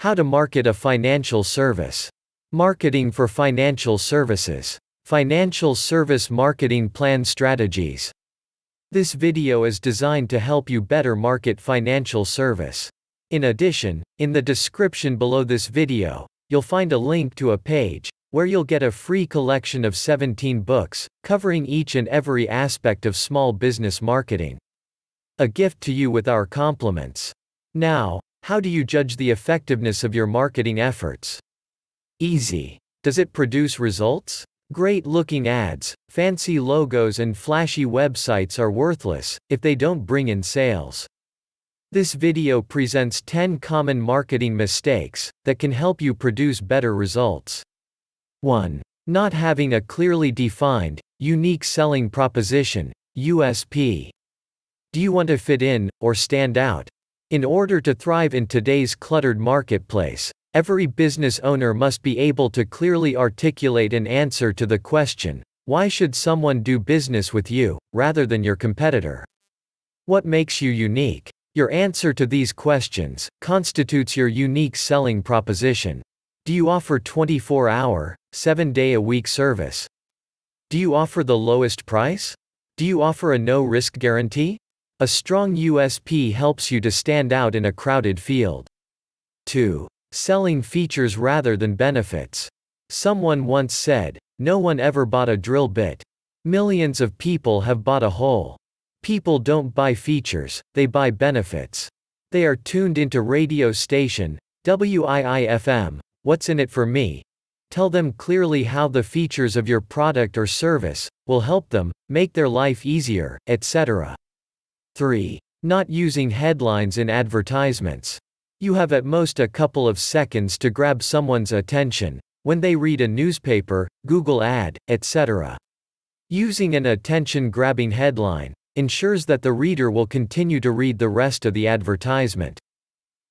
How to market a financial service. Marketing for financial services. Financial service marketing plan strategies. This video is designed to help you better market financial service. In addition, in the description below this video, you'll find a link to a page where you'll get a free collection of 17 books, covering each and every aspect of small business marketing. A gift to you with our compliments. Now, how do you judge the effectiveness of your marketing efforts? Easy. Does it produce results? Great looking ads, fancy logos, and flashy websites are worthless if they don't bring in sales. This video presents 10 common marketing mistakes that can help you produce better results. 1. Not having a clearly defined, unique selling proposition, USP. Do you want to fit in, or stand out? In order to thrive in today's cluttered marketplace, every business owner must be able to clearly articulate an answer to the question why should someone do business with you, rather than your competitor? What makes you unique? Your answer to these questions constitutes your unique selling proposition. Do you offer 24 hour, 7 day a week service. Do you offer the lowest price? Do you offer a no risk guarantee? A strong USP helps you to stand out in a crowded field. 2. Selling features rather than benefits. Someone once said, No one ever bought a drill bit. Millions of people have bought a hole. People don't buy features, they buy benefits. They are tuned into radio station, WIIFM, What's in it for me, Tell them clearly how the features of your product or service will help them make their life easier, etc. 3. Not using headlines in advertisements. You have at most a couple of seconds to grab someone's attention when they read a newspaper, Google ad, etc. Using an attention grabbing headline ensures that the reader will continue to read the rest of the advertisement.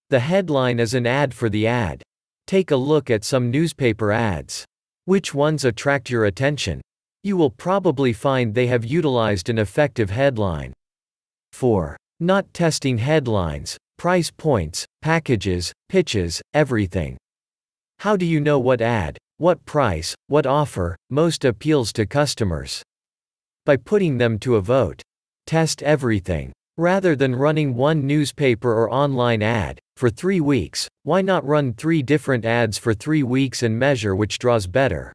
The headline is an ad for the ad, Take a look at some newspaper ads. Which ones attract your attention? You will probably find they have utilized an effective headline. 4. Not testing headlines, price points, packages, pitches, everything. How do you know what ad, what price, what offer, most appeals to customers? By putting them to a vote. Test everything. Rather than running one newspaper or online ad, for three weeks, why not run three different ads for three weeks and measure which draws better?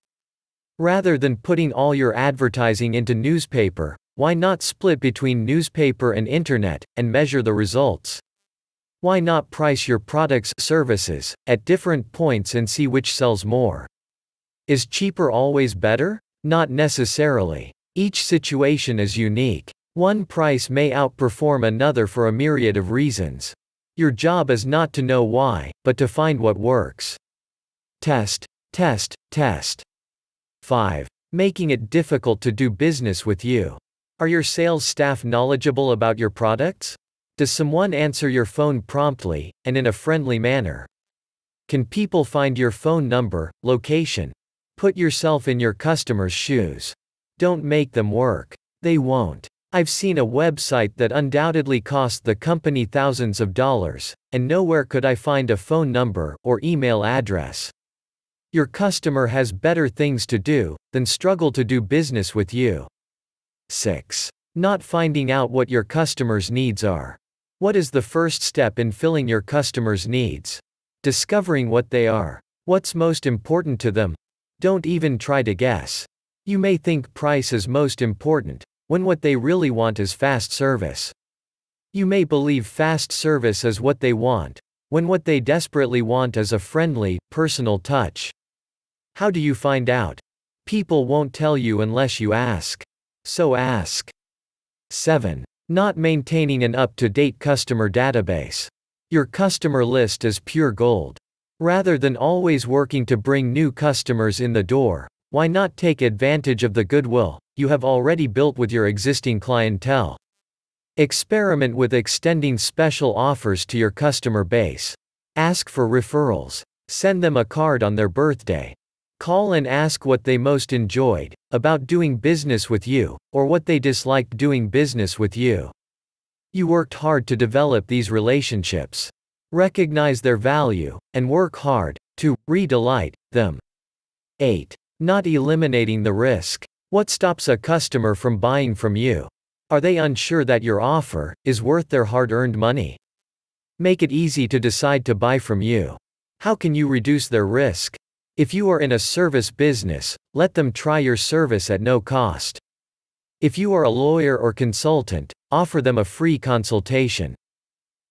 Rather than putting all your advertising into newspaper, why not split between newspaper and internet and measure the results? Why not price your products services at different points and see which sells more? Is cheaper always better? Not necessarily. Each situation is unique. One price may outperform another for a myriad of reasons. Your job is not to know why, but to find what works. Test, test, test. 5. Making it difficult to do business with you. Are your sales staff knowledgeable about your products? Does someone answer your phone promptly, and in a friendly manner? Can people find your phone number, location? Put yourself in your customer's shoes. Don't make them work. They won't. I've seen a website that undoubtedly cost the company thousands of dollars, and nowhere could I find a phone number or email address. Your customer has better things to do than struggle to do business with you. 6. Not finding out what your customer's needs are. What is the first step in filling your customer's needs? Discovering what they are. What's most important to them? Don't even try to guess. You may think price is most important, when what they really want is fast service. You may believe fast service is what they want, when what they desperately want is a friendly, personal touch. How do you find out? People won't tell you unless you ask. So ask. 7. Not maintaining an up to date customer database. Your customer list is pure gold. Rather than always working to bring new customers in the door, why not take advantage of the goodwill, you have already built with your existing clientele. Experiment with extending special offers to your customer base. Ask for referrals. Send them a card on their birthday. Call and ask what they most enjoyed about doing business with you, or what they disliked doing business with you. You worked hard to develop these relationships. Recognize their value, and work hard to re delight them. 8. Not eliminating the risk. What stops a customer from buying from you? Are they unsure that your offer is worth their hard earned money? Make it easy to decide to buy from you. How can you reduce their risk? If you are in a service business, let them try your service at no cost. If you are a lawyer or consultant, offer them a free consultation.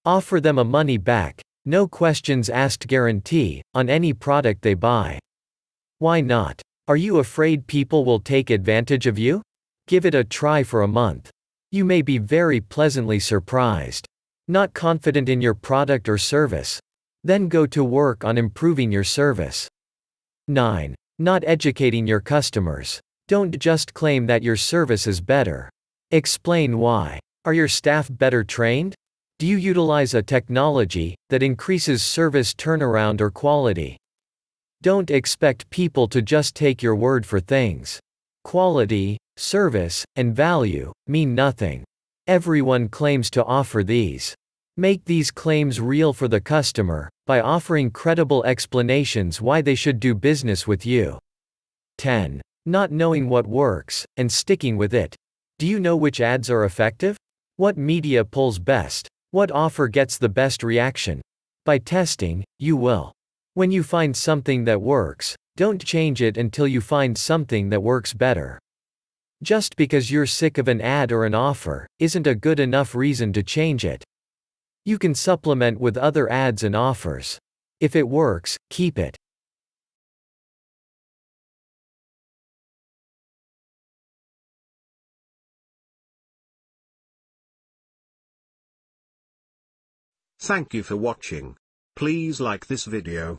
Offer them a money back, no questions asked guarantee on any product they buy. Why not? Are you afraid people will take advantage of you? Give it a try for a month. You may be very pleasantly surprised. Not confident in your product or service? Then go to work on improving your service. 9. Not educating your customers. Don't just claim that your service is better. Explain why. Are your staff better trained? Do you utilize a technology that increases service turnaround or quality? Don't expect people to just take your word for things. Quality, service, and value mean nothing. Everyone claims to offer these. Make these claims real for the customer by offering credible explanations why they should do business with you. 10. Not knowing what works and sticking with it. Do you know which ads are effective? What media pulls best? What offer gets the best reaction? By testing, you will. When you find something that works, don't change it until you find something that works better. Just because you're sick of an ad or an offer, isn't a good enough reason to change it. You can supplement with other ads and offers. If it works, keep it. Thank you for watching. Please like this video.